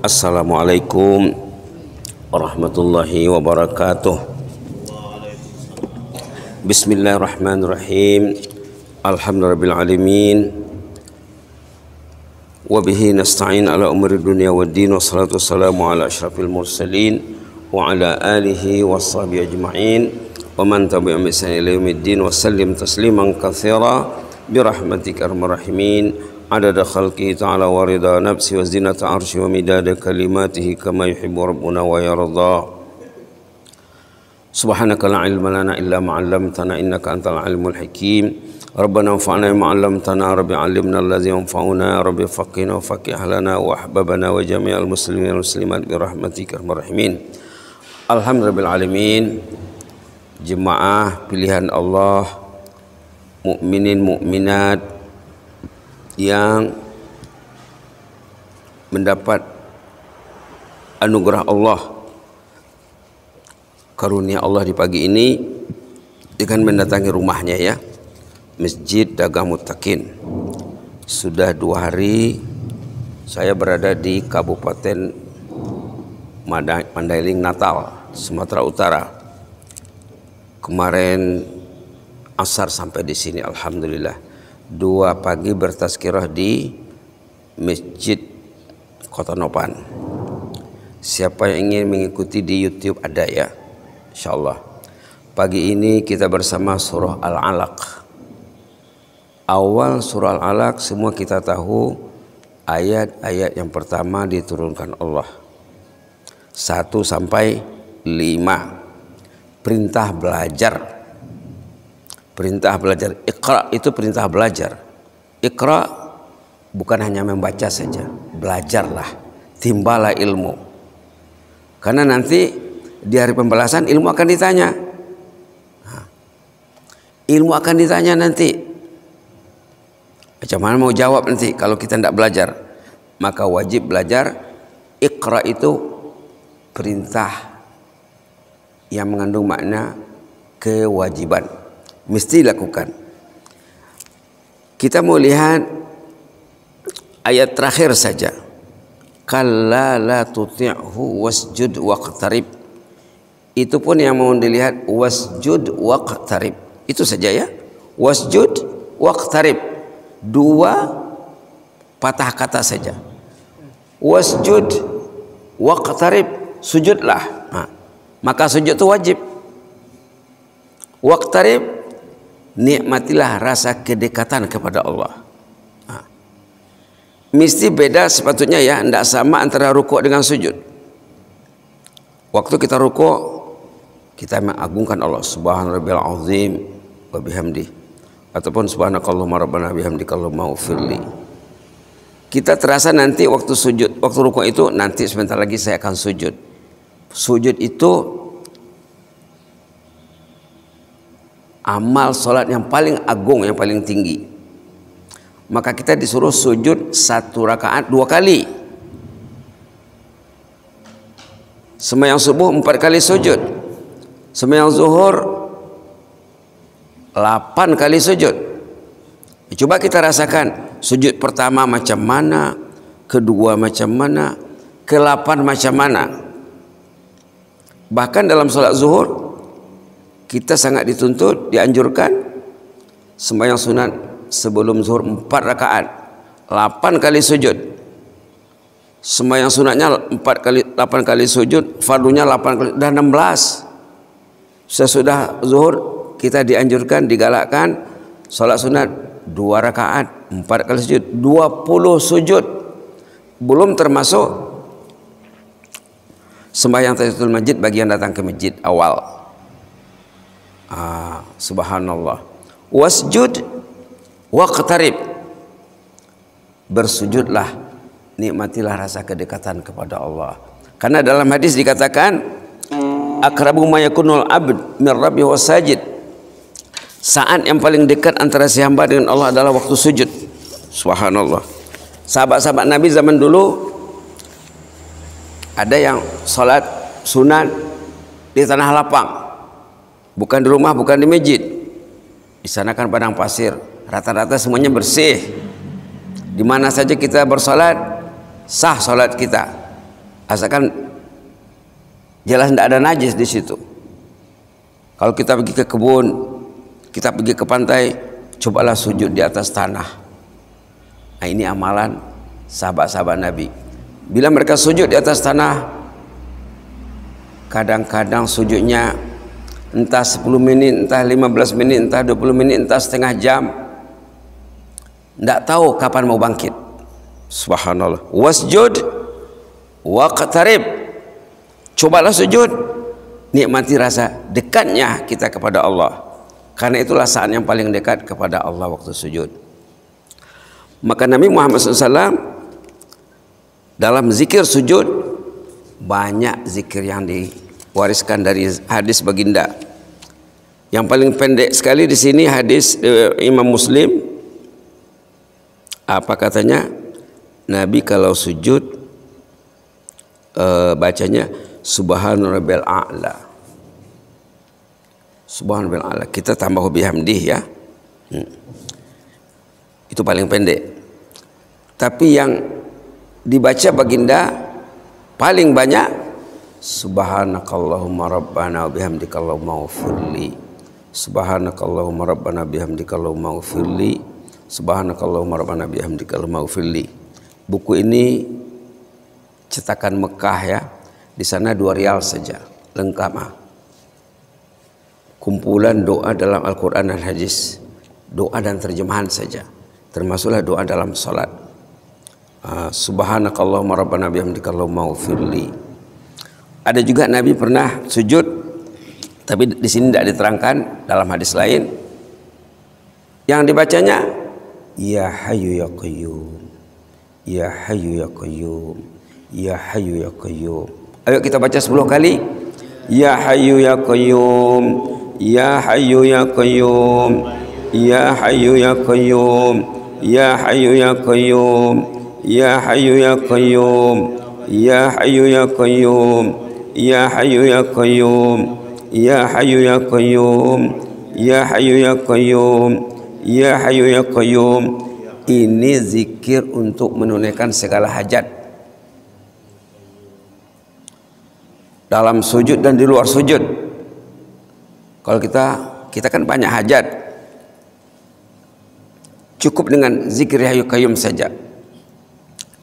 Assalamualaikum warahmatullahi wabarakatuh Bismillahirrahmanirrahim Alhamdulillahirrahmanirrahim Wabihi nasta'in ala umri dunia wa din salatu wassalamu ala ashrafil mursalin Wa ala alihi wa sahbihi ajma'in Wa man tabi'a misani ila yawmiddin Wa salim tasliman kathira Birahmatik armarahimin عدد خلقه تعالى ورضا نفسه وزنة عرشه ومداد كلماته كما يحب ربنا ويرضى سبحانك لا علم لنا إلا ما علمتنا إنك أنت العلم الحكيم ربنا انفعنا بما علمتنا رب علمنا الذي ينفعنا رب فقنا وفقه أهلنا وأحبابنا وجميع المسلمين والمسلمات برحمتك أرحم الراحمين الحمد لله العالمين جماعة pilihan Allah mukminin mukminat yang mendapat anugerah Allah karunia Allah di pagi ini dengan mendatangi rumahnya ya Masjid Dagang Mutakin sudah dua hari saya berada di Kabupaten Mandailing Natal Sumatera Utara kemarin asar sampai di sini Alhamdulillah dua pagi bertaskirah di Masjid Kota Nopan. Siapa yang ingin mengikuti di YouTube ada ya, insya Allah. Pagi ini kita bersama surah Al-Alaq. Awal surah Al-Alaq semua kita tahu ayat-ayat yang pertama diturunkan Allah. Satu sampai lima. Perintah belajar Perintah belajar. ikra itu perintah belajar. ikra bukan hanya membaca saja, belajarlah, timbalah ilmu. Karena nanti di hari pembalasan ilmu akan ditanya. ilmu akan ditanya nanti. Macam mana mau jawab nanti kalau kita tidak belajar? Maka wajib belajar. ikra itu perintah yang mengandung makna kewajiban mesti lakukan. Kita mau lihat ayat terakhir saja. Kalla tuti'hu wasjud waqtarib. Itu pun yang mau dilihat wasjud waqtarib. Itu saja ya. Wasjud waqtarib. Dua patah kata saja. Wasjud waqtarib. Sujudlah. Nah, maka sujud itu wajib. Waqtarib nikmatilah rasa kedekatan kepada Allah. Nah. Mesti beda sepatutnya ya, tidak sama antara rukuk dengan sujud. Waktu kita rukuk, kita mengagungkan Allah Subhanahu subhanallah azim wa bihamdi ataupun subhanakallahumma rabbana bihamdika allahumma ufirli. Kita terasa nanti waktu sujud, waktu rukuk itu nanti sebentar lagi saya akan sujud. Sujud itu amal sholat yang paling agung yang paling tinggi maka kita disuruh sujud satu rakaat dua kali semayang subuh empat kali sujud semayang zuhur lapan kali sujud coba kita rasakan sujud pertama macam mana kedua macam mana kelapan macam mana bahkan dalam sholat zuhur kita sangat dituntut dianjurkan sembahyang sunat sebelum zuhur empat rakaat lapan kali sujud sembahyang sunatnya empat kali lapan kali sujud fardunya lapan kali dan enam belas sesudah zuhur kita dianjurkan digalakkan solat sunat dua rakaat empat kali sujud dua puluh sujud belum termasuk sembahyang tahiyatul masjid bagi yang datang ke masjid awal Ah, subhanallah. Wasjud waqtarib. Bersujudlah, nikmatilah rasa kedekatan kepada Allah. Karena dalam hadis dikatakan akrabu mayakunul abd min rabbi wasajid. Saat yang paling dekat antara si hamba dengan Allah adalah waktu sujud. Subhanallah. Sahabat-sahabat Nabi zaman dulu ada yang salat sunat di tanah lapang bukan di rumah bukan di masjid di sana kan padang pasir rata-rata semuanya bersih di mana saja kita bersolat sah solat kita asalkan jelas tidak ada najis di situ kalau kita pergi ke kebun kita pergi ke pantai cobalah sujud di atas tanah nah ini amalan sahabat-sahabat Nabi bila mereka sujud di atas tanah kadang-kadang sujudnya entah 10 menit, entah 15 menit, entah 20 menit, entah setengah jam. Tidak tahu kapan mau bangkit. Subhanallah. Wasjud waqtarib. Cobalah sujud. Nikmati rasa dekatnya kita kepada Allah. Karena itulah saat yang paling dekat kepada Allah waktu sujud. Maka Nabi Muhammad SAW dalam zikir sujud banyak zikir yang di wariskan dari hadis baginda yang paling pendek sekali di sini hadis eh, Imam Muslim apa katanya Nabi kalau sujud eh, bacanya Subhanallah a'la Subhanallah a'la kita tambah bihamdih ya hmm. itu paling pendek tapi yang dibaca baginda paling banyak Subhanakallahumma rabbana bihamdika Allahumma ufirli Subhanakallahumma rabbana bihamdika Allahumma ufirli Subhanakallahumma rabbana bihamdika Allahumma ufirli Buku ini cetakan Mekah ya di sana dua rial saja lengkap ah. kumpulan doa dalam Al-Quran dan hadis doa dan terjemahan saja termasuklah doa dalam sholat uh, ah, subhanakallahumma rabbana bihamdika allahumma ufirli ada juga Nabi pernah sujud, tapi di sini tidak diterangkan dalam hadis lain. Yang dibacanya, Ya Hayu Ya Qayyum, Ya Hayu Ya Qayyum, Ya Hayu Ya Qayyum. Ayo kita baca 10 kali. Ya Hayu Ya Qayyum, Ya Hayu Ya Qayyum, Ya Hayu Ya Qayyum, Ya Hayu Ya Qayyum, Ya Hayu Ya Qayyum, Ya Hayu Ya Qayyum. Ya Ya Hayu Ya qayyum Ya Hayu Ya qayyum Ya Hayu Ya qayyum ya hayu ya qayyum ini zikir untuk menunaikan segala hajat dalam sujud dan di luar sujud kalau kita kita kan banyak hajat cukup dengan zikir ya hayu qayyum saja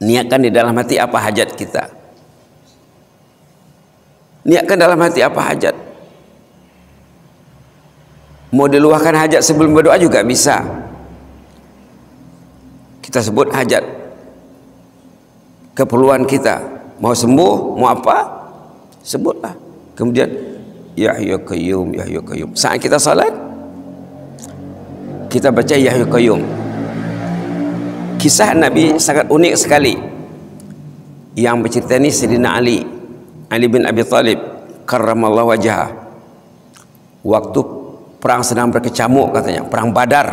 niatkan di dalam hati apa hajat kita niatkan dalam hati apa hajat mau diluahkan hajat sebelum berdoa juga bisa kita sebut hajat keperluan kita mau sembuh mau apa sebutlah kemudian ya ya qayyum ya ya qayyum saat kita salat kita baca ya ya qayyum kisah Nabi sangat unik sekali yang bercerita ini Sayyidina Ali Ali bin Abi Talib karramallahu wajah waktu perang sedang berkecamuk katanya perang badar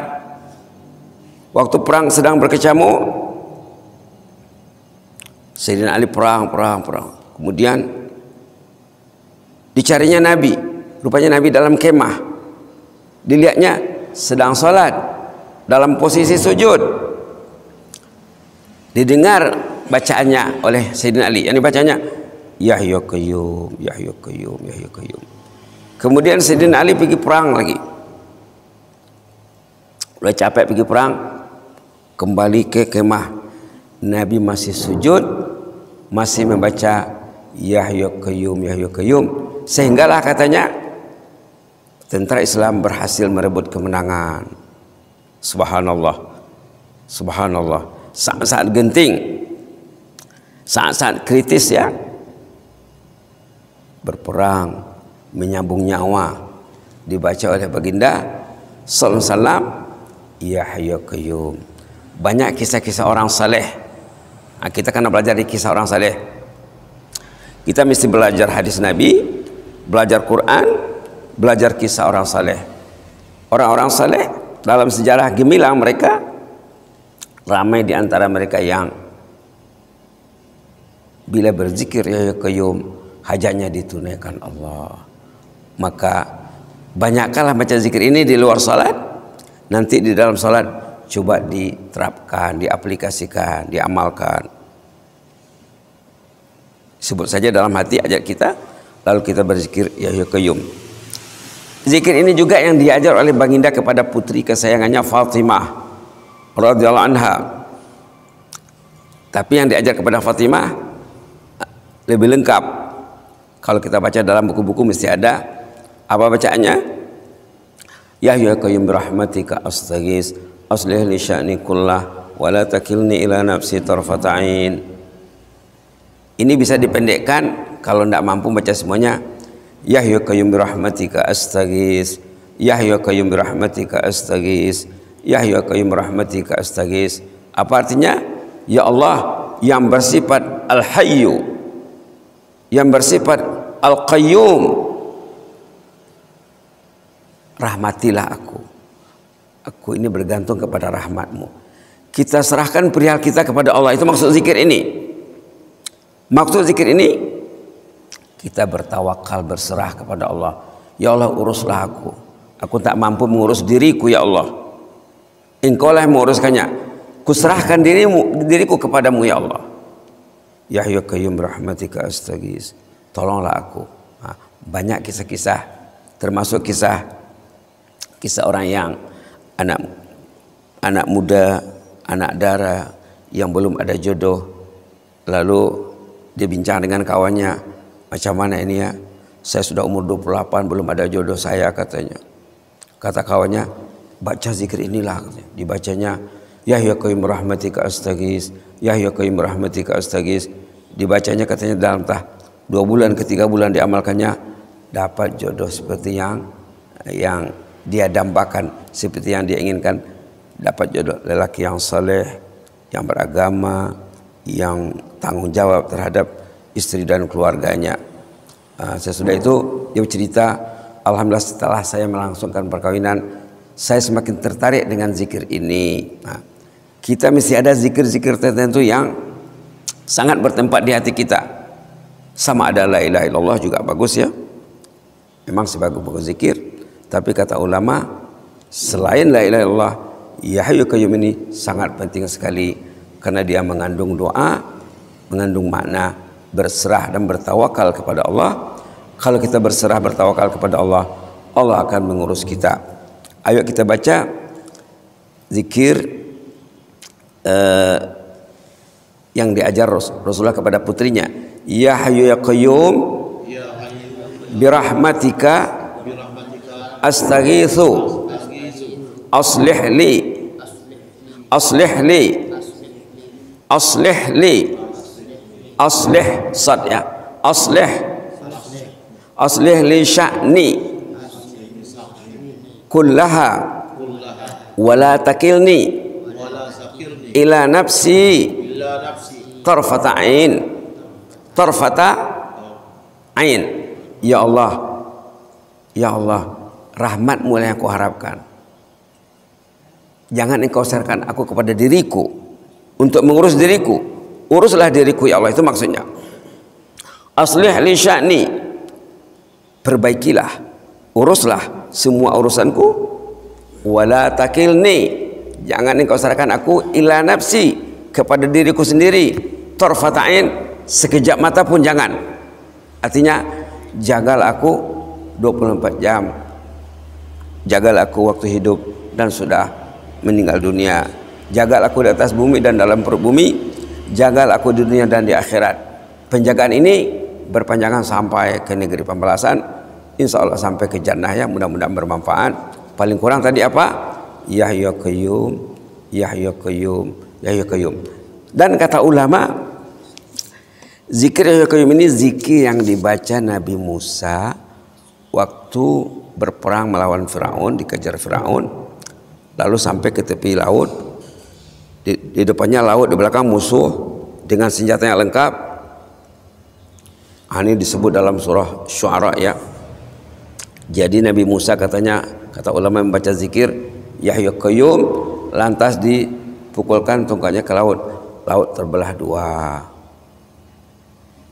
waktu perang sedang berkecamuk Sayyidina Ali perang perang perang kemudian dicarinya Nabi rupanya Nabi dalam kemah dilihatnya sedang sholat dalam posisi sujud didengar bacaannya oleh Sayyidina Ali yang dibacanya bacanya Yahya Qayyum, Yahya Qayyum, Yahya Qayyum. Kemudian Sayyidina Ali pergi perang lagi. Udah capek pergi perang, kembali ke kemah. Nabi masih sujud, masih membaca Yahya Qayyum, Yahya Qayyum. Sehinggalah katanya tentara Islam berhasil merebut kemenangan. Subhanallah. Subhanallah. Saat-saat genting, saat-saat kritis ya, berperang menyambung nyawa dibaca oleh baginda sallallahu alaihi wasallam ya hayyu qayyum banyak kisah-kisah orang saleh nah, kita kena belajar di kisah orang saleh kita mesti belajar hadis nabi belajar Quran belajar kisah orang saleh orang-orang saleh dalam sejarah gemilang mereka ramai di antara mereka yang bila berzikir ya qayyum hajatnya ditunaikan Allah. Maka banyakkanlah baca zikir ini di luar salat. Nanti di dalam salat coba diterapkan, diaplikasikan, diamalkan. Sebut saja dalam hati ajak kita lalu kita berzikir ya yukayum. Zikir ini juga yang diajar oleh baginda kepada putri kesayangannya Fatimah radhiyallahu anha. Tapi yang diajar kepada Fatimah lebih lengkap kalau kita baca dalam buku-buku mesti ada apa bacaannya? Ya ya qayyum rahmatika astaghis aslih li sya'ni kullah wa la takilni ila nafsi tarfata'in Ini bisa dipendekkan kalau tidak mampu baca semuanya. Ya ya qayyum rahmatika astaghis Ya ya qayyum rahmatika astaghis Ya ya qayyum rahmatika astaghis Apa artinya? Ya Allah yang bersifat al-hayyu yang bersifat Al-Qayyum rahmatilah aku aku ini bergantung kepada rahmatmu kita serahkan perihal kita kepada Allah itu maksud zikir ini maksud zikir ini kita bertawakal berserah kepada Allah ya Allah uruslah aku aku tak mampu mengurus diriku ya Allah engkau lah yang menguruskannya kuserahkan dirimu diriku kepadamu ya Allah Yahya Qayyum rahmatika astagis tolonglah aku nah, banyak kisah-kisah termasuk kisah kisah orang yang anak anak muda anak dara yang belum ada jodoh lalu dia bincang dengan kawannya macam mana ini ya saya sudah umur 28 belum ada jodoh saya katanya kata kawannya baca zikir inilah dibacanya Yahya qaim rahmatika astagis Yahya qaim rahmatika astagis dibacanya katanya dalam tah dua bulan ketiga bulan diamalkannya dapat jodoh seperti yang yang dia dambakan seperti yang dia inginkan dapat jodoh lelaki yang saleh yang beragama yang tanggung jawab terhadap istri dan keluarganya uh, sesudah itu dia bercerita alhamdulillah setelah saya melangsungkan perkawinan saya semakin tertarik dengan zikir ini nah, kita mesti ada zikir-zikir tertentu yang sangat bertempat di hati kita. Sama ada la ilaha illallah juga bagus ya. Memang sebagus-bagus zikir. Tapi kata ulama, selain la ilaha illallah, ya hayu qayyum ini sangat penting sekali karena dia mengandung doa, mengandung makna berserah dan bertawakal kepada Allah. Kalau kita berserah bertawakal kepada Allah, Allah akan mengurus kita. Ayo kita baca zikir eh, yang diajar Rasulullah kepada putrinya ya hayu ya qayyum ya ya birahmatika astaghitsu aslih li aslih li aslih li aslih sad ya aslih aslih li sya'ni kullaha wala takilni ila nafsi tarfata ain tarfata ain ya Allah ya Allah rahmat mulai aku harapkan jangan engkau serahkan aku kepada diriku untuk mengurus diriku uruslah diriku ya Allah itu maksudnya aslih li sya'ni perbaikilah uruslah semua urusanku wala takilni jangan engkau serahkan aku ila nafsi kepada diriku sendiri torfatain sekejap mata pun jangan artinya jagal aku 24 jam jagal aku waktu hidup dan sudah meninggal dunia jagal aku di atas bumi dan dalam perut bumi jagal aku di dunia dan di akhirat penjagaan ini berpanjangan sampai ke negeri pembalasan insya Allah sampai ke jannah ya mudah-mudahan bermanfaat paling kurang tadi apa Yahya Qayyum Yahya Qayyum Yahya Qayyum dan kata ulama zikir Yahya Qayyum ini zikir yang dibaca Nabi Musa waktu berperang melawan Firaun dikejar Firaun lalu sampai ke tepi laut di, di depannya laut di belakang musuh dengan senjata yang lengkap ah, ini disebut dalam surah syuara ya jadi Nabi Musa katanya kata ulama membaca zikir Yahya Qayyum lantas dipukulkan tongkatnya ke laut laut terbelah dua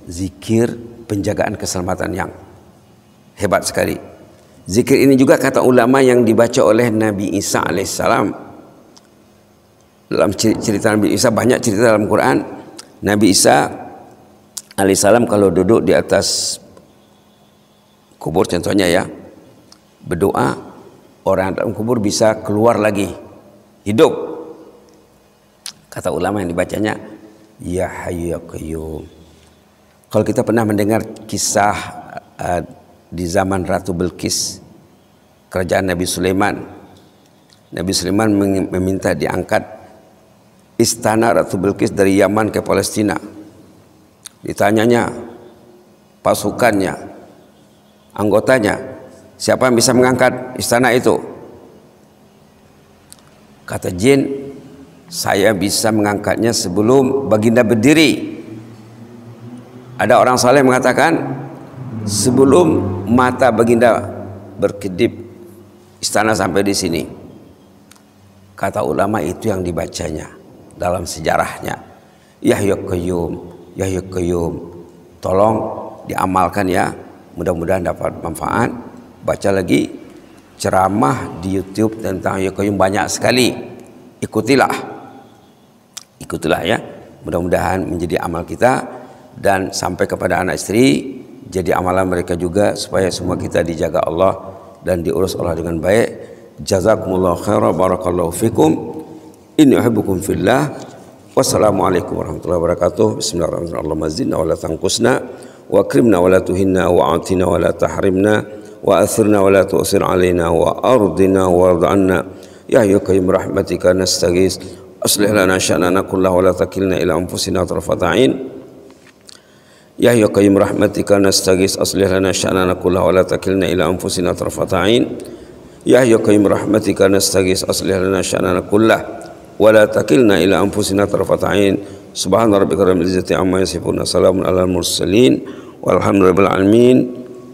zikir penjagaan keselamatan yang hebat sekali zikir ini juga kata ulama yang dibaca oleh Nabi Isa alaihissalam dalam cerita Nabi Isa banyak cerita dalam Quran Nabi Isa alaihissalam kalau duduk di atas kubur contohnya ya berdoa orang dalam kubur bisa keluar lagi hidup kata ulama yang dibacanya ya hayu ya qayyum kalau kita pernah mendengar kisah uh, di zaman Ratu Belkis kerajaan Nabi Sulaiman Nabi Sulaiman meminta diangkat istana Ratu Belkis dari Yaman ke Palestina ditanyanya pasukannya anggotanya Siapa yang bisa mengangkat istana itu? Kata jin, saya bisa mengangkatnya sebelum baginda berdiri. Ada orang saleh mengatakan, sebelum mata baginda berkedip, istana sampai di sini. Kata ulama itu yang dibacanya dalam sejarahnya. Yahya Qayyum, Yahya Qayyum, tolong diamalkan ya. Mudah-mudahan dapat manfaat baca lagi ceramah di YouTube tentang Al banyak sekali. Ikutilah. Ikutilah ya. Mudah-mudahan menjadi amal kita dan sampai kepada anak istri jadi amalan mereka juga supaya semua kita dijaga Allah dan diurus Allah dengan baik. Jazakumullah khairan barakallahu fikum. Inni uhibbukum fillah. Wassalamualaikum warahmatullahi wabarakatuh. Bismillahirrahmanirrahim. Allahumma zidna wa la tanqusna wa akrimna wa la tuhinna wa atina wa la tahrimna. وأثرنا ولا تؤثر علينا وأرضنا وارض عنا يا يقيم رحمتك نستغيث أصلح لنا شأننا كله ولا تكلنا إلى أنفسنا طرفة عين يا يقيم رحمتك نستغيث أصلح لنا شأننا كله ولا تكلنا إلى أنفسنا طرفة عين يا يقيم رحمتك نستغيث أصلح لنا شأننا كله ولا تكلنا إلى أنفسنا طرفة عين سبحان ربك رب العزة عما يصفون سلام على المرسلين والحمد لله رب العالمين